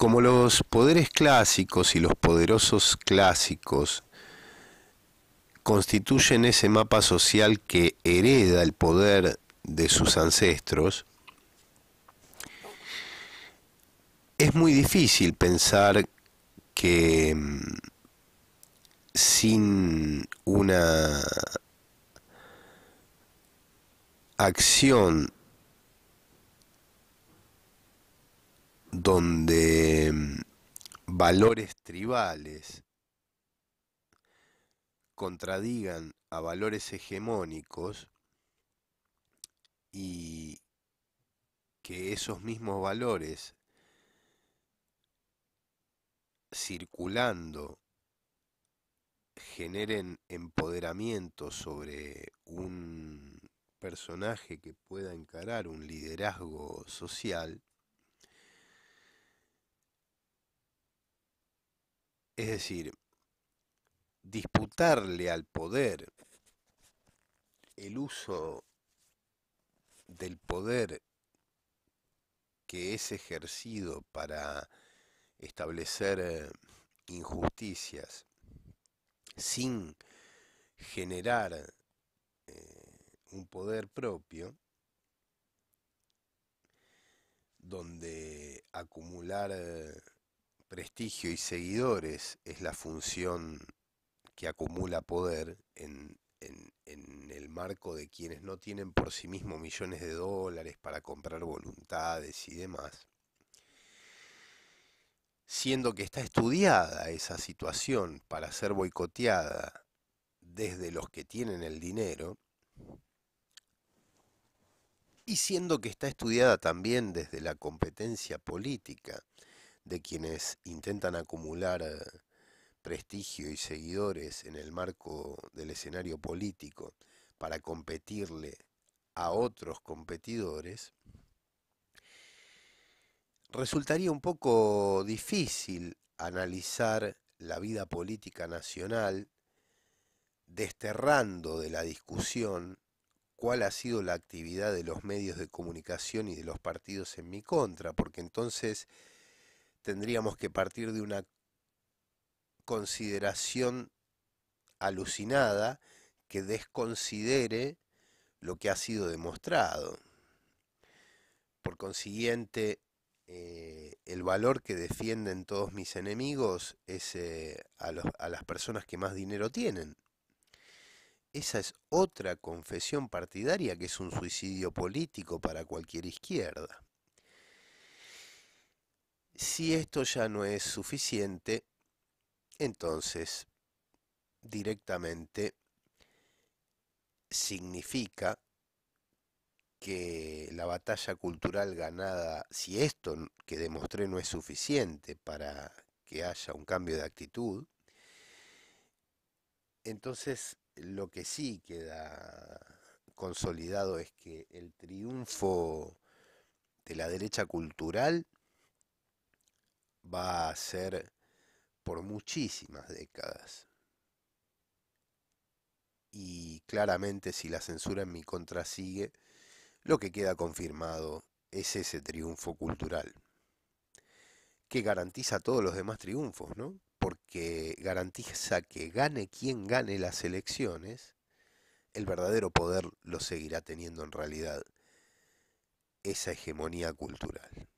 Como los poderes clásicos y los poderosos clásicos constituyen ese mapa social que hereda el poder de sus ancestros, es muy difícil pensar que mm, sin una acción donde mm, valores tribales contradigan a valores hegemónicos y que esos mismos valores circulando generen empoderamiento sobre un personaje que pueda encarar un liderazgo social, Es decir, disputarle al poder el uso del poder que es ejercido para establecer eh, injusticias sin generar eh, un poder propio, donde acumular eh, prestigio y seguidores es la función que acumula poder en, el marco de quienes no tienen por sí mismos millones de dólares para comprar voluntades y demás, siendo que está estudiada esa situación para ser boicoteada desde los que tienen el dinero, y siendo que está estudiada también desde la competencia política, de quienes intentan acumular eh, prestigio y seguidores en el marco del escenario político para competirle a otros competidores, resultaría un poco difícil analizar la vida política nacional desterrando de la discusión cuál ha sido la actividad de los medios de comunicación y de los partidos en mi contra, porque entonces tendríamos que partir de una consideración alucinada que desconsidere lo que ha sido demostrado. Por consiguiente, eh, el valor que defienden todos mis enemigos es eh, a las personas que más dinero tienen. Esa es otra confesión partidaria que es un suicidio político para cualquier izquierda. Si esto ya no es suficiente, entonces directamente significa que la batalla cultural ganada, si esto que demostré no es suficiente para que haya un cambio de actitud, entonces lo que sí queda consolidado es que el triunfo de la derecha cultural va a ser por muchísimas décadas. Y claramente si la censura en mi contra sigue, lo que queda confirmado es ese triunfo cultural, que garantiza todos los demás triunfos, ¿no? Porque garantiza que gane quien gane las elecciones, el verdadero poder lo seguirá teniendo en realidad esa hegemonía cultural.